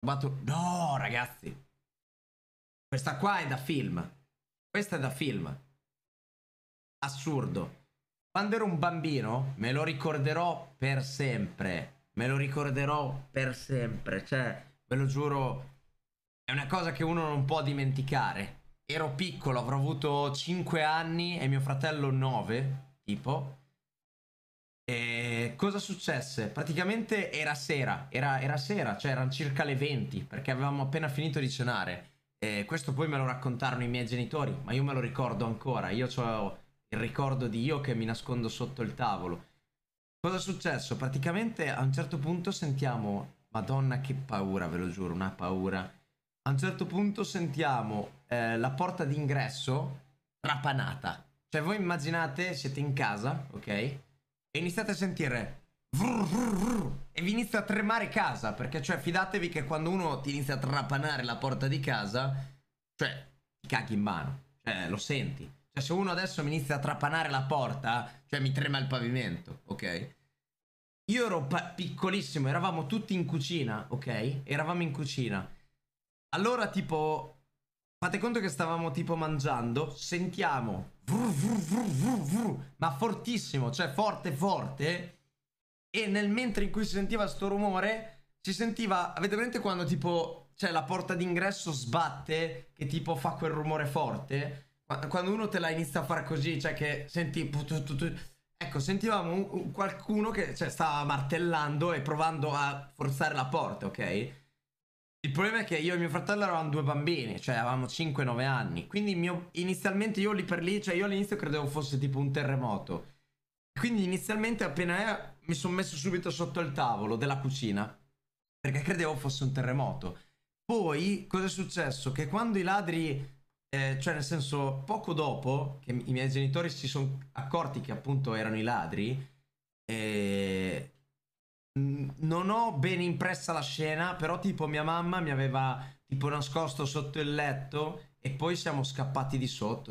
rubato... No, ragazzi! Questa qua è da film. Questa è da film. Assurdo. Quando ero un bambino, me lo ricorderò per sempre. Me lo ricorderò per sempre. Cioè, ve lo giuro, è una cosa che uno non può dimenticare. Ero piccolo, avrò avuto 5 anni e mio fratello 9, tipo. E cosa successe? Praticamente era sera, era, era, sera, cioè erano circa le 20 perché avevamo appena finito di cenare. E questo poi me lo raccontarono i miei genitori, ma io me lo ricordo ancora. Io ho il ricordo di io che mi nascondo sotto il tavolo. Cosa è successo? Praticamente a un certo punto sentiamo, Madonna che paura, ve lo giuro, una paura. A un certo punto sentiamo eh, la porta d'ingresso trapanata. Cioè voi immaginate, siete in casa, ok? e iniziate a sentire vrr, vrr, vrr, e vi inizia a tremare casa, perché cioè fidatevi che quando uno ti inizia a trapanare la porta di casa, cioè ti caghi in mano, cioè lo senti. Cioè se uno adesso mi inizia a trapanare la porta, cioè mi trema il pavimento, ok? Io ero piccolissimo, eravamo tutti in cucina, ok? Eravamo in cucina. Allora tipo Fate conto che stavamo tipo mangiando, sentiamo vrr, vrr, vrr, ma fortissimo, cioè forte forte e nel mentre in cui si sentiva sto rumore si sentiva, avete presente quando tipo cioè la porta d'ingresso sbatte che tipo fa quel rumore forte? Quando uno te la inizia a fare così, cioè che senti Ecco, sentivamo qualcuno che cioè, stava martellando e provando a forzare la porta, ok? Il problema è che io e mio fratello eravamo due bambini, cioè avevamo 5-9 anni. Quindi mio, inizialmente io lì per lì, cioè io all'inizio credevo fosse tipo un terremoto. Quindi inizialmente appena era, mi sono messo subito sotto il tavolo della cucina, perché credevo fosse un terremoto. Poi cosa è successo? Che quando i ladri, eh, cioè nel senso poco dopo che i miei genitori si sono accorti che appunto erano i ladri, eh, non ho ben impressa la scena, però tipo mia mamma mi aveva tipo nascosto sotto il letto e poi siamo scappati di sotto.